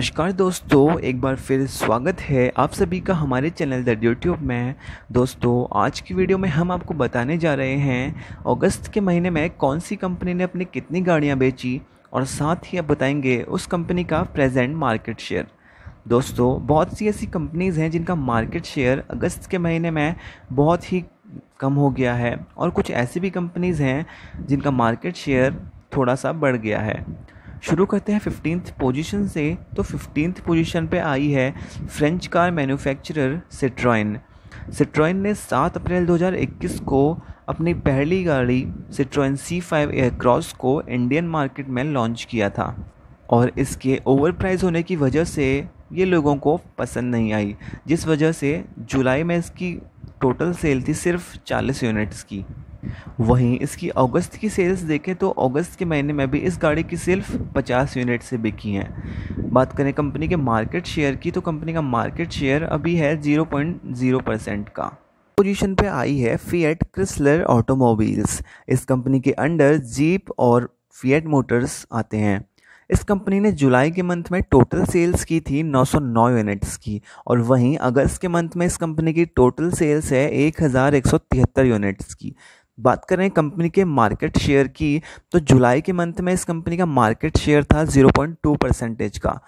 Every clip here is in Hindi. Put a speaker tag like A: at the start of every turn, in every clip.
A: नमस्कार दोस्तों एक बार फिर स्वागत है आप सभी का हमारे चैनल द यूट्यूब में दोस्तों आज की वीडियो में हम आपको बताने जा रहे हैं अगस्त के महीने में कौन सी कंपनी ने अपनी कितनी गाड़ियां बेची और साथ ही आप बताएंगे उस कंपनी का प्रेजेंट मार्केट शेयर दोस्तों बहुत सी ऐसी कंपनीज़ हैं जिनका मार्केट शेयर अगस्त के महीने में बहुत ही कम हो गया है और कुछ ऐसी भी कंपनीज़ हैं जिनका मार्केट शेयर थोड़ा सा बढ़ गया है शुरू करते हैं फिफ्टीन पोजीशन से तो फिफ्टीन पोजीशन पे आई है French car manufacturer Citroen Citroen ने 7 अप्रैल 2021 को अपनी पहली गाड़ी सिट्रॉइन सी फाइव एयरक्रॉस को इंडियन मार्केट में लॉन्च किया था और इसके ओवर प्राइस होने की वजह से ये लोगों को पसंद नहीं आई जिस वजह से जुलाई में इसकी टोटल सेल थी सिर्फ 40 यूनिट्स की वहीं इसकी अगस्त की सेल्स देखें तो अगस्त के महीने में भी इस गाड़ी की सिर्फ 50 यूनिट से बिकी हैं बात करें कंपनी के मार्केट शेयर की तो कंपनी का मार्केट शेयर अभी है 0.0 परसेंट का पोजीशन पे आई है फीएट क्रिसलर ऑटोमोबाइल्स इस कंपनी के अंडर जीप और फीएट मोटर्स आते हैं इस कंपनी ने जुलाई के मंथ में टोटल सेल्स की थी 909 यूनिट्स की और वहीं अगस्त के मंथ में इस कंपनी की टोटल सेल्स है एक यूनिट्स की बात करें कंपनी के मार्केट शेयर की तो जुलाई के मंथ में इस कंपनी का मार्केट शेयर था 0.2 परसेंटेज का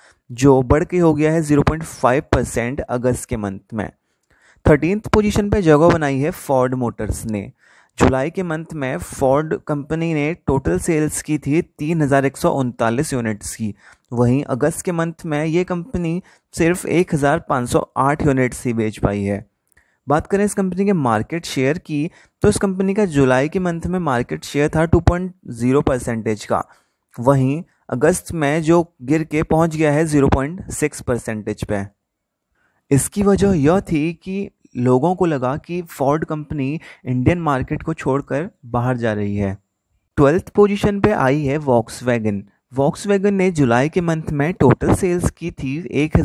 A: जो बढ़ के हो गया है 0.5 परसेंट अगस्त के मंथ में थर्टीन पोजीशन पर जगह बनाई है फोर्ड मोटर्स ने जुलाई के मंथ में फोर्ड कंपनी ने टोटल सेल्स की थी तीन हज़ार एक सौ उनतालीस यूनिट्स की वहीं अगस्त के मंथ में ये कंपनी सिर्फ एक हज़ार पाँच सौ आठ यूनिट्स ही बेच पाई है बात करें इस कंपनी के मार्केट शेयर की तो इस कंपनी का जुलाई के मंथ में मार्केट शेयर था 2.0 परसेंटेज का वहीं अगस्त में जो गिर के पहुंच गया है 0.6 परसेंटेज पे इसकी वजह यह थी कि लोगों को लगा कि फोर्ड कंपनी इंडियन मार्केट को छोड़कर बाहर जा रही है ट्वेल्थ पोजीशन पे आई है वॉक्स वैगन वॉक्स ने जुलाई के मंथ में टोटल सेल्स की थी एक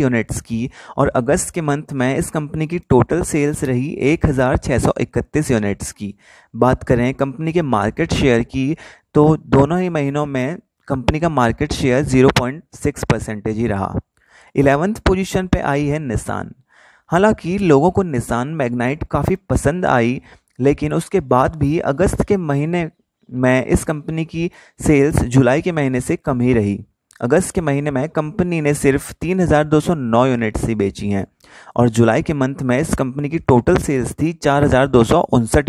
A: यूनिट्स की और अगस्त के मंथ में इस कंपनी की टोटल सेल्स रही 1631 यूनिट्स की बात करें कंपनी के मार्केट शेयर की तो दोनों ही महीनों में कंपनी का मार्केट शेयर 0.6 परसेंटेज ही रहा इलेवेंथ पोजीशन पे आई है निसान हालांकि लोगों को निसान मैग्नाइट काफ़ी पसंद आई लेकिन उसके बाद भी अगस्त के महीने में इस कंपनी की सेल्स जुलाई के महीने से कम ही रही अगस्त के महीने में कंपनी ने सिर्फ 3,209 यूनिट्स ही बेची हैं और जुलाई के मंथ में इस कंपनी की टोटल सेल्स थी चार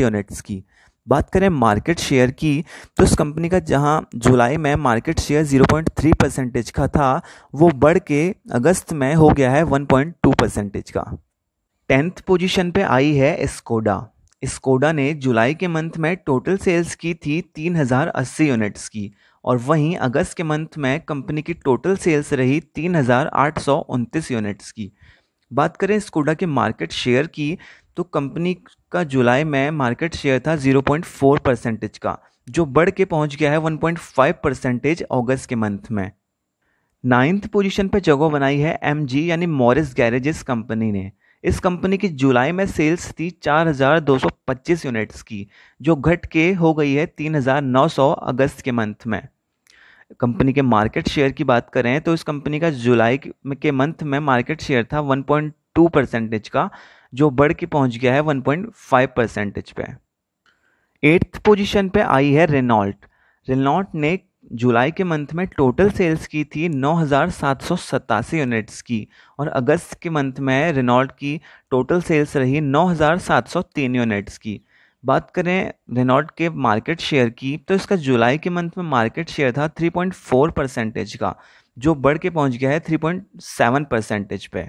A: यूनिट्स की बात करें मार्केट शेयर की तो इस कंपनी का जहां जुलाई में मार्केट शेयर 0.3 परसेंटेज का था वो बढ़ के अगस्त में हो गया है 1.2 परसेंटेज का टेंथ पोजीशन पे आई है स्कोडा स्कोडा ने जुलाई के मंथ में टोटल सेल्स की थी 3080 यूनिट्स की और वहीं अगस्त के मंथ में कंपनी की टोटल सेल्स रही तीन यूनिट्स की बात करें स्कोडा के मार्केट शेयर की तो कंपनी का जुलाई में मार्केट शेयर था 0.4 परसेंटेज का जो बढ़ के पहुंच गया है 1.5 परसेंटेज अगस्त के मंथ में नाइन्थ पोजीशन पर जगह बनाई है एमजी यानी मॉरिस गैरेजेस कंपनी ने इस कंपनी की जुलाई में सेल्स थी 4,225 यूनिट्स की जो घट के हो गई है 3,900 अगस्त के मंथ में कंपनी के मार्केट शेयर की बात करें तो इस कंपनी का जुलाई के मंथ में मार्केट शेयर था 1.2 परसेंटेज का जो बढ़ के पहुंच गया है 1.5 परसेंटेज पे एट्थ पोजीशन पे आई है रेनॉल्ट रेनॉल्ट ने जुलाई के मंथ में टोटल सेल्स की थी नौ हज़ार सात सौ सतासी यूनिट्स की और अगस्त के मंथ में रेनॉल्ट की टोटल सेल्स रही नौ हज़ार सात सौ तीन यूनिट्स की बात करें रेनॉल्ट के मार्केट शेयर की तो इसका जुलाई के मंथ में मार्केट शेयर था 3.4 परसेंटेज का जो बढ़ के पहुंच गया है 3.7 परसेंटेज पे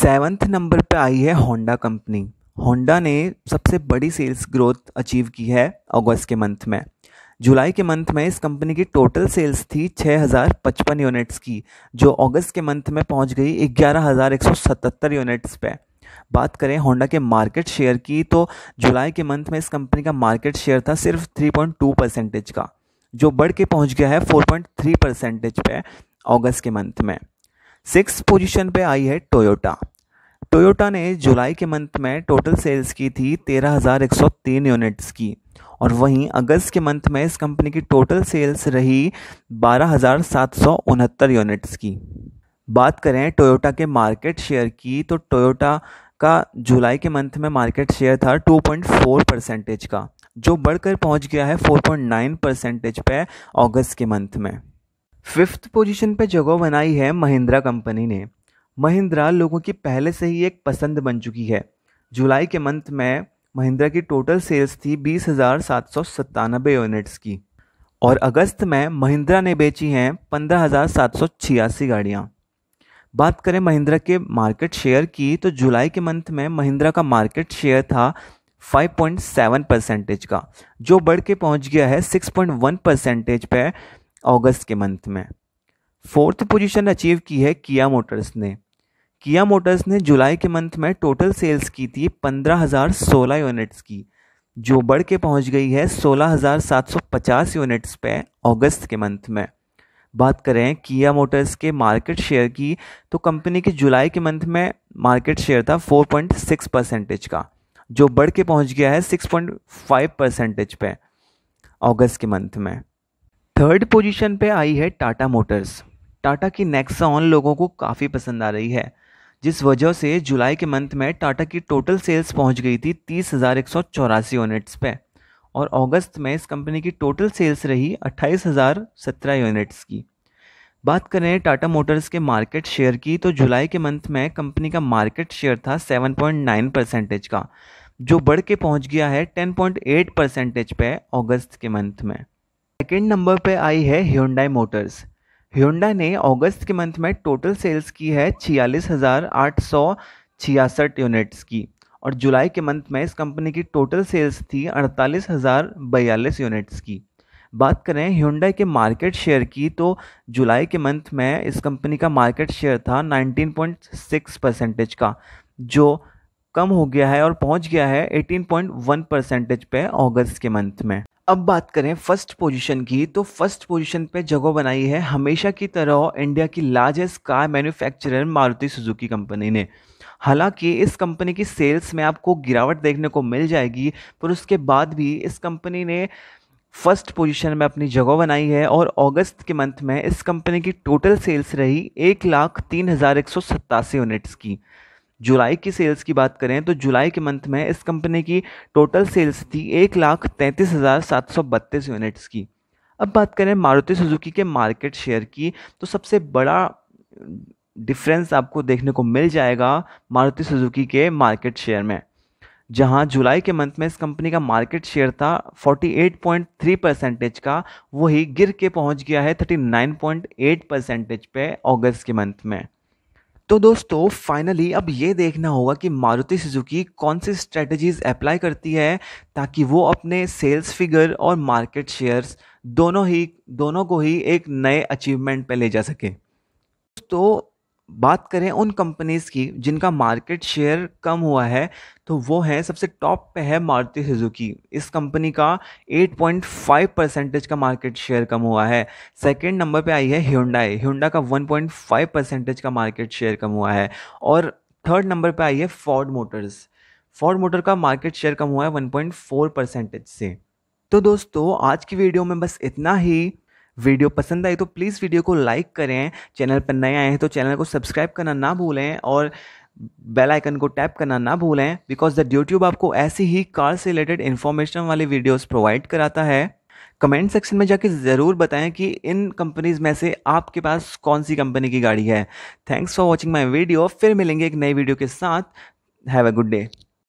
A: सेवन्थ नंबर पे आई है होंडा कंपनी होंडा ने सबसे बड़ी सेल्स ग्रोथ अचीव की है अगस्त के मंथ में जुलाई के मंथ में इस कंपनी की टोटल सेल्स थी 6055 यूनिट्स की जो अगस्त के मंथ में पहुंच गई 11177 यूनिट्स पे बात करें होंडा के मार्केट शेयर की तो जुलाई के मंथ में इस कंपनी का मार्केट शेयर था सिर्फ 3.2 परसेंटेज का जो बढ़ के पहुंच गया है 4.3 परसेंटेज पे अगस्त के मंथ में सिक्स पोजीशन पे आई है टोयोटा टोयोटा ने जुलाई के मंथ में टोटल सेल्स की थी 13,103 यूनिट्स की और वहीं अगस्त के मंथ में इस कंपनी की टोटल सेल्स रही बारह यूनिट्स की बात करें टोयोटा के मार्केट शेयर की तो टोयोटा का जुलाई के मंथ में मार्केट शेयर था 2.4 परसेंटेज का जो बढ़कर पहुंच गया है 4.9 परसेंटेज पे अगस्त के मंथ में फिफ्थ पोजीशन पे जगह बनाई है महिंद्रा कंपनी ने महिंद्रा लोगों की पहले से ही एक पसंद बन चुकी है जुलाई के मंथ में महिंद्रा की टोटल सेल्स थी बीस हज़ार सात सौ सत्तानबे यूनिट्स की और अगस्त में महिंद्रा ने बेची हैं पंद्रह हज़ार सात सौ छियासी गाड़ियाँ बात करें महिंद्रा के मार्केट शेयर की तो जुलाई के मंथ में महिंद्रा का मार्केट शेयर था 5.7 परसेंटेज का जो बढ़ के पहुँच गया है 6.1 परसेंटेज पे अगस्त के मंथ में फोर्थ पोजीशन अचीव की है किया मोटर्स ने किया मोटर्स ने जुलाई के मंथ में टोटल सेल्स की थी पंद्रह हज़ार सोलह यूनिट्स की जो बढ़ के पहुँच गई है सोलह हज़ार सात सौ पचास यूनिट्स पे अगस्त के मंथ में बात करें किया मोटर्स के मार्केट शेयर की तो कंपनी के जुलाई के मंथ में मार्केट शेयर था 4.6 परसेंटेज का जो बढ़ के पहुंच गया है 6.5 परसेंटेज पे अगस्त के मंथ में थर्ड पोजीशन पे आई है टाटा मोटर्स टाटा की नेक्सा ऑन लोगों को काफ़ी पसंद आ रही है जिस वजह से जुलाई के मंथ में टाटा की टोटल सेल्स पहुंच गई थी तीस हज़ार एक सौ चौरासी यूनिट्स पे और अगस्त में इस कंपनी की टोटल सेल्स रही अट्ठाईस हज़ार सत्रह यूनिट्स की बात करें टाटा मोटर्स के मार्केट शेयर की तो जुलाई के मंथ में कंपनी का मार्केट शेयर था सेवन पॉइंट नाइन परसेंटेज का जो बढ़ के पहुंच गया है टेन पॉइंट एट परसेंटेज पे अगस्त के मंथ में सेकेंड नंबर पे आई है ह्यूंडाई मोटर्स ह्योंडा ने अगस्त के मंथ में टोटल सेल्स की है छियालीस हज़ार आठ सौ छियासठ यूनिट्स की और जुलाई के मंथ में इस कंपनी की टोटल सेल्स थी अड़तालीस हज़ार बयालीस यूनिट्स की बात करें ह्युंडा के मार्केट शेयर की तो जुलाई के मंथ में इस कंपनी का मार्केट शेयर था 19.6 परसेंटेज का जो कम हो गया है और पहुंच गया है 18.1 परसेंटेज पे अगस्त के मंथ में अब बात करें फर्स्ट पोजीशन की तो फर्स्ट पोजीशन पे जगह बनाई है हमेशा की तरह इंडिया की largest car manufacturer Maruti Suzuki company ने हालांकि इस कंपनी की सेल्स में आपको गिरावट देखने को मिल जाएगी पर उसके बाद भी इस कंपनी ने फर्स्ट पोजीशन में अपनी जगह बनाई है और अगस्त के मंथ में इस कंपनी की टोटल सेल्स रही एक लाख तीन हज़ार एक सौ सत्तासी यूनिट्स की जुलाई की सेल्स की बात करें तो जुलाई के मंथ में इस कंपनी की टोटल सेल्स थी एक लाख तैंतीस हज़ार सात सौ बत्तीस यूनिट्स की अब बात करें मारुति सुजुकी के मार्केट शेयर की तो सबसे बड़ा डिफरेंस आपको देखने को मिल जाएगा मारुति सुजुकी के मार्केट शेयर में जहां जुलाई के मंथ में इस कंपनी का मार्केट शेयर था 48.3 परसेंटेज का वही गिर के पहुंच गया है 39.8 परसेंटेज पे अगस्त के मंथ में तो दोस्तों फाइनली अब ये देखना होगा कि मारुति सुजुकी कौन सी स्ट्रेटजीज अप्लाई करती है ताकि वो अपने सेल्स फिगर और मार्केट शेयर्स दोनों ही दोनों को ही एक नए अचीवमेंट पे ले जा सके तो बात करें उन कंपनीज़ की जिनका मार्केट शेयर कम हुआ है तो वो है सबसे टॉप पे है मारुति सुजुकी इस कंपनी का 8.5 परसेंटेज का मार्केट शेयर कम हुआ है सेकंड नंबर पे आई है ह्यूंडाई ह्यूंडा का 1.5 परसेंटेज का मार्केट शेयर कम हुआ है और थर्ड नंबर पे आई है फॉर्ड मोटर्स फॉर्ड मोटर का मार्केट शेयर कम हुआ है 1.4 परसेंटेज से तो दोस्तों आज की वीडियो में बस इतना ही वीडियो पसंद आई तो प्लीज़ वीडियो को लाइक करें चैनल पर नए आए हैं तो चैनल को सब्सक्राइब करना ना भूलें और बेल आइकन को टैप करना ना भूलें बिकॉज द यूट्यूब आपको ऐसे ही कार से रिलेटेड इन्फॉर्मेशन वाले वीडियोस प्रोवाइड कराता है कमेंट सेक्शन में जाके ज़रूर बताएं कि इन कंपनीज में से आपके पास कौन सी कंपनी की गाड़ी है thanks for watching my video फिर मिलेंगे एक नई वीडियो के साथ हैव अ गुड डे